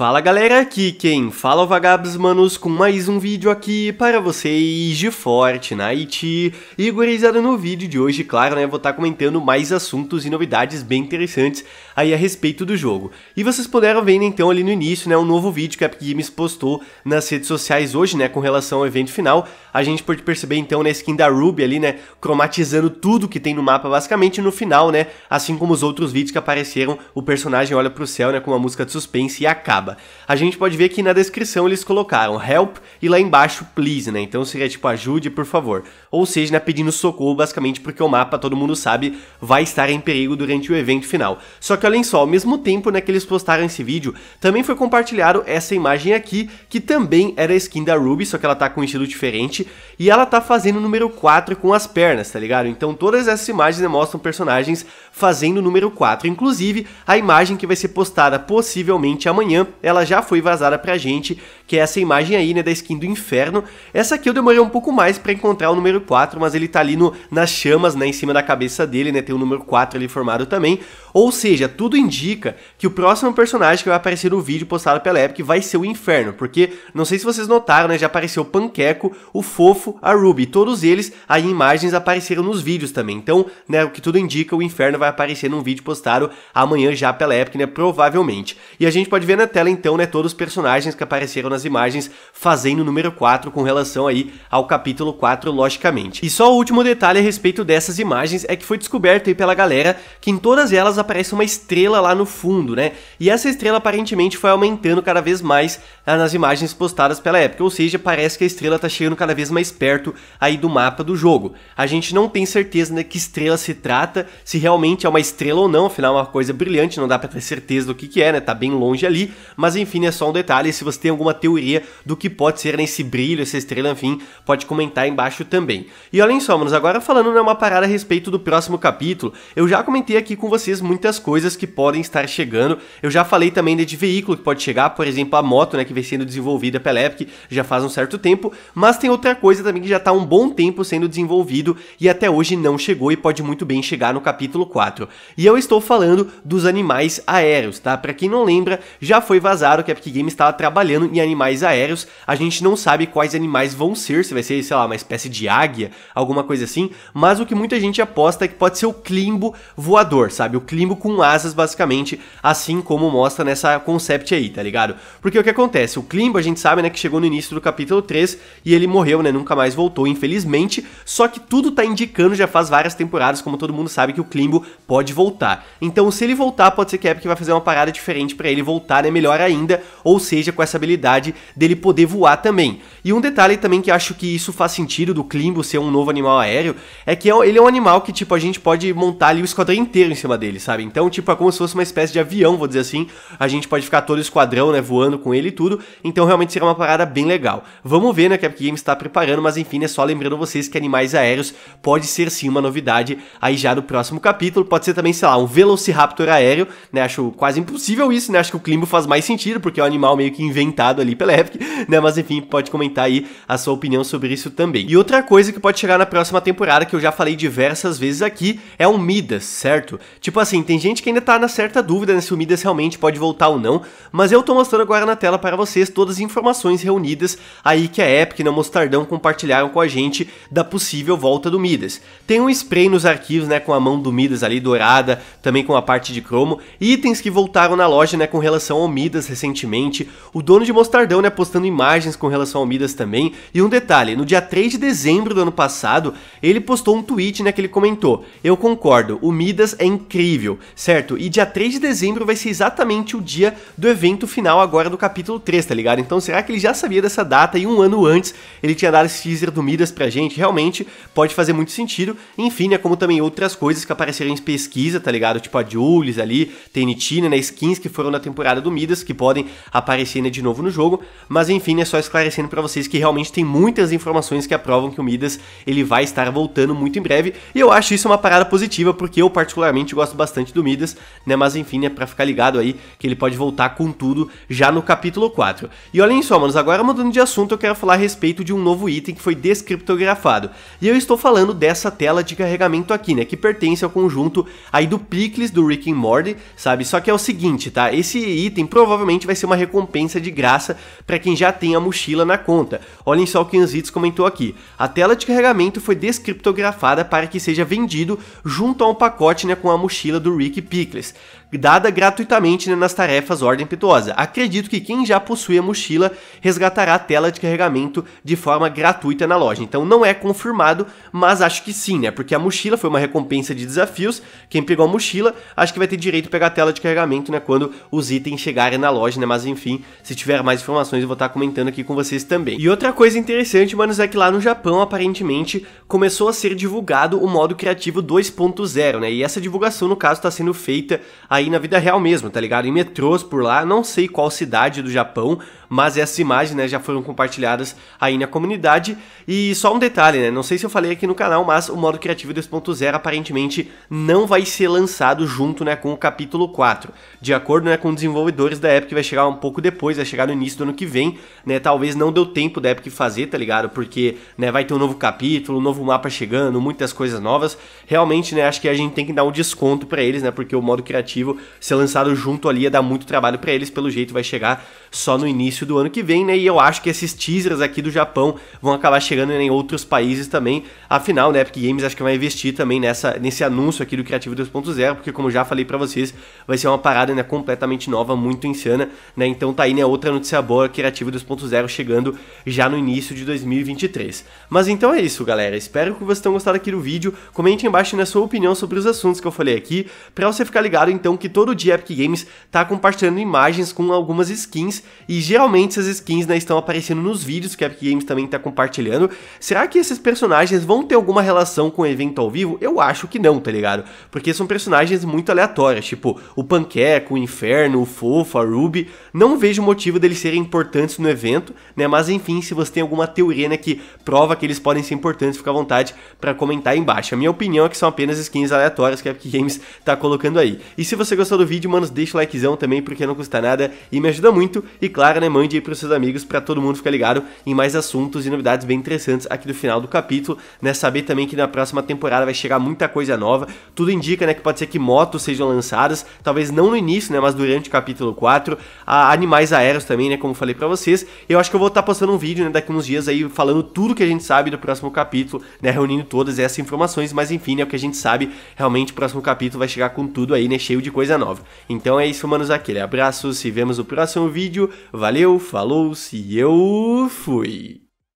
Fala galera, aqui quem fala é o Vagabs Manos com mais um vídeo aqui para vocês de Fortnite E gurizada, no vídeo de hoje, claro né, vou estar tá comentando mais assuntos e novidades bem interessantes aí a respeito do jogo E vocês puderam ver né, então ali no início né, um novo vídeo que a Epic Games postou nas redes sociais hoje né, com relação ao evento final A gente pode perceber então na skin da Ruby ali né, cromatizando tudo que tem no mapa basicamente no final né Assim como os outros vídeos que apareceram, o personagem olha pro céu né, com uma música de suspense e acaba a gente pode ver que na descrição eles colocaram help e lá embaixo please, né? Então seria tipo ajude, por favor. Ou seja, né, pedindo socorro basicamente porque o mapa, todo mundo sabe, vai estar em perigo durante o evento final. Só que olhem só, ao mesmo tempo né, que eles postaram esse vídeo, também foi compartilhado essa imagem aqui, que também era é skin da Ruby, só que ela tá com um estilo diferente, e ela tá fazendo o número 4 com as pernas, tá ligado? Então todas essas imagens né, mostram personagens fazendo o número 4, inclusive a imagem que vai ser postada possivelmente amanhã ela já foi vazada pra gente, que é essa imagem aí, né, da skin do inferno. Essa aqui eu demorei um pouco mais para encontrar o número 4, mas ele tá ali no, nas chamas, né, em cima da cabeça dele, né, tem o número 4 ali formado também. Ou seja, tudo indica que o próximo personagem que vai aparecer no vídeo postado pela Epic vai ser o Inferno, porque não sei se vocês notaram, né, já apareceu o Panqueco, o Fofo, a Ruby, todos eles aí imagens apareceram nos vídeos também. Então, né, o que tudo indica, o Inferno vai aparecer num vídeo postado amanhã já pela Epic, né, provavelmente. E a gente pode ver na tela então, né, todos os personagens que apareceram nas imagens fazendo o número 4 com relação aí ao capítulo 4, logicamente. E só o último detalhe a respeito dessas imagens é que foi descoberto aí pela galera que em todas elas aparece uma estrela lá no fundo, né? E essa estrela aparentemente foi aumentando cada vez mais ah, nas imagens postadas pela época, ou seja, parece que a estrela está chegando cada vez mais perto aí do mapa do jogo. A gente não tem certeza né, que estrela se trata, se realmente é uma estrela ou não, afinal é uma coisa brilhante, não dá para ter certeza do que, que é, né? Tá bem longe ali, mas enfim, é só um detalhe, se você tem alguma teoria do que pode ser nesse né, brilho, essa estrela, enfim, pode comentar embaixo também. E olhem só, manos, agora falando né, uma parada a respeito do próximo capítulo, eu já comentei aqui com vocês muitas coisas que podem estar chegando. Eu já falei também né, de veículo que pode chegar, por exemplo, a moto, né, que vem sendo desenvolvida pela Epic já faz um certo tempo, mas tem outra coisa também que já está há um bom tempo sendo desenvolvido e até hoje não chegou e pode muito bem chegar no capítulo 4. E eu estou falando dos animais aéreos, tá? Para quem não lembra, já foi vazado que a Epic Games estava trabalhando em animais aéreos. A gente não sabe quais animais vão ser, se vai ser, sei lá, uma espécie de águia, alguma coisa assim, mas o que muita gente aposta é que pode ser o climbo voador, sabe? O climbo limbo com asas, basicamente, assim como mostra nessa concept aí, tá ligado? Porque o que acontece? O Klimbo, a gente sabe, né, que chegou no início do capítulo 3 e ele morreu, né, nunca mais voltou, infelizmente, só que tudo tá indicando, já faz várias temporadas, como todo mundo sabe, que o Klimbo pode voltar. Então, se ele voltar, pode ser que a Epic vai fazer uma parada diferente para ele voltar, né, melhor ainda, ou seja, com essa habilidade dele poder voar também. E um detalhe também que acho que isso faz sentido do Klimbo ser um novo animal aéreo, é que é ele é um animal que, tipo, a gente pode montar ali o esquadrão inteiro em cima dele, sabe? sabe? Então, tipo, é como se fosse uma espécie de avião, vou dizer assim. A gente pode ficar todo esquadrão, né, voando com ele e tudo. Então, realmente seria uma parada bem legal. Vamos ver, né, que a Epic Games está preparando, mas enfim, é né, só lembrando vocês que animais aéreos pode ser sim uma novidade aí já no próximo capítulo. Pode ser também, sei lá, um Velociraptor aéreo, né? Acho quase impossível isso, né? Acho que o Climbo faz mais sentido, porque é um animal meio que inventado ali pela Epic, né? Mas enfim, pode comentar aí a sua opinião sobre isso também. E outra coisa que pode chegar na próxima temporada, que eu já falei diversas vezes aqui, é um Midas, certo? Tipo assim, assim, tem gente que ainda tá na certa dúvida né, se o Midas realmente pode voltar ou não, mas eu tô mostrando agora na tela para vocês todas as informações reunidas aí que a Epic e o Mostardão compartilharam com a gente da possível volta do Midas. Tem um spray nos arquivos, né, com a mão do Midas ali dourada, também com a parte de cromo, itens que voltaram na loja, né, com relação ao Midas recentemente, o dono de Mostardão, né, postando imagens com relação ao Midas também, e um detalhe, no dia 3 de dezembro do ano passado, ele postou um tweet, né, que ele comentou, eu concordo, o Midas é incrível, incrível, certo? E dia 3 de dezembro vai ser exatamente o dia do evento final agora do capítulo 3, tá ligado? Então será que ele já sabia dessa data e um ano antes ele tinha dado esse teaser do Midas pra gente? Realmente pode fazer muito sentido. Enfim, né, como também outras coisas que apareceram em pesquisa, tá ligado? Tipo a Jules ali, Tenitina, né, skins que foram na temporada do Midas que podem aparecer né, de novo no jogo, mas enfim, é né, só esclarecendo para vocês que realmente tem muitas informações que aprovam que o Midas ele vai estar voltando muito em breve, e eu acho isso uma parada positiva porque eu particularmente gosto bastante bastante do Midas, né? Mas enfim, é né, para ficar ligado aí que ele pode voltar com tudo já no capítulo 4. E olhem só, manos, agora mudando de assunto, eu quero falar a respeito de um novo item que foi descriptografado. E eu estou falando dessa tela de carregamento aqui, né, que pertence ao conjunto aí do Picles do Rick and Morty, sabe? Só que é o seguinte, tá? Esse item provavelmente vai ser uma recompensa de graça para quem já tem a mochila na conta. Olhem só o que Anzitz comentou aqui. A tela de carregamento foi descriptografada para que seja vendido junto a um pacote, né, com a mochila do do Rick Pickles, dada gratuitamente né, nas tarefas Ordem Pituosa. Acredito que quem já possui a mochila resgatará a tela de carregamento de forma gratuita na loja. Então não é confirmado, mas acho que sim, né? Porque a mochila foi uma recompensa de desafios. Quem pegou a mochila, acho que vai ter direito a pegar a tela de carregamento, né? Quando os itens chegarem na loja, né? Mas enfim, se tiver mais informações, eu vou estar comentando aqui com vocês também. E outra coisa interessante, mano, é que lá no Japão, aparentemente, começou a ser divulgado o modo criativo 2.0, né? E essa divulgação, no caso, caso tá sendo feita aí na vida real mesmo, tá ligado? Em metrôs por lá, não sei qual cidade do Japão, mas essas imagens né, já foram compartilhadas aí na comunidade. E só um detalhe, né? Não sei se eu falei aqui no canal, mas o modo criativo 2.0 aparentemente não vai ser lançado junto né, com o capítulo 4. De acordo né, com desenvolvedores da Epic, vai chegar um pouco depois, vai chegar no início do ano que vem, né? Talvez não deu tempo da Epic fazer, tá ligado? Porque né, vai ter um novo capítulo, um novo mapa chegando, muitas coisas novas. Realmente, né, acho que a gente tem que dar um desconto para eles, né? Porque o modo criativo ser lançado junto ali ia dar muito trabalho para eles, pelo jeito vai chegar só no início do ano que vem, né? E eu acho que esses teasers aqui do Japão vão acabar chegando em outros países também. Afinal, né, Epic Games acho que vai investir também nessa, nesse anúncio aqui do Criativo 2.0, porque como já falei para vocês, vai ser uma parada né, completamente nova, muito insana, né? Então tá aí, né, outra notícia boa, Criativo 2.0 chegando já no início de 2023. Mas então é isso, galera. Espero que vocês tenham gostado aqui do vídeo. Comente embaixo na né, sua opinião sobre os assuntos que eu falei aqui, para você ficar ligado então que todo dia Epic Games tá compartilhando imagens com algumas skins e geralmente essas skins né, estão aparecendo nos vídeos que a Epic Games também está compartilhando. Será que esses personagens vão ter alguma relação com o evento ao vivo? Eu acho que não, tá ligado? Porque são personagens muito aleatórios, tipo o Panqueco, o Inferno, o Fofo, a Ruby. Não vejo motivo deles serem importantes no evento, né? Mas enfim, se você tem alguma teoria né, que prova que eles podem ser importantes, fica à vontade para comentar aí embaixo. A minha opinião é que são apenas skins aleatórias que a Epic Games está colocando aí. E se você gostou do vídeo, mano, deixa o likezão também, porque não custa nada e me ajuda muito. E claro, né, mande aí para os seus amigos para todo mundo ficar ligado em mais assuntos e novidades bem interessantes aqui do final do capítulo, né? Saber também que na próxima temporada vai chegar muita coisa nova. Tudo indica, né, que pode ser que motos sejam lançadas, talvez não no início, né, mas durante o capítulo 4, a animais aéreos também, né, como falei para vocês. Eu acho que eu vou estar tá postando um vídeo, né, daqui uns dias aí falando tudo que a gente sabe do próximo capítulo, né, reunindo todas essas informações, mas enfim, né, o que a gente sabe, realmente o próximo capítulo vai chegar com tudo aí, né, cheio de coisa nova. Então é isso, manos, aquele né. abraço, se vemos no próximo vídeo vídeo. Valeu, falou-se e eu fui!